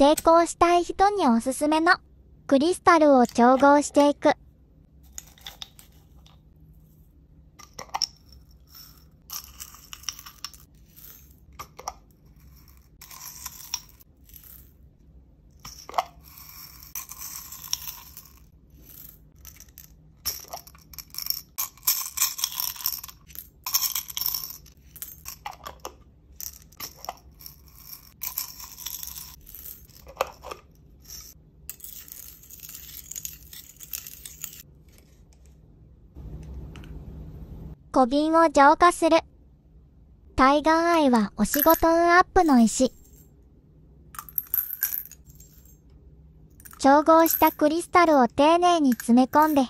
成功したい人におすすめのクリスタルを調合していく。小瓶を浄化する。タイガーアイはお仕事運アップの石。調合したクリスタルを丁寧に詰め込んで、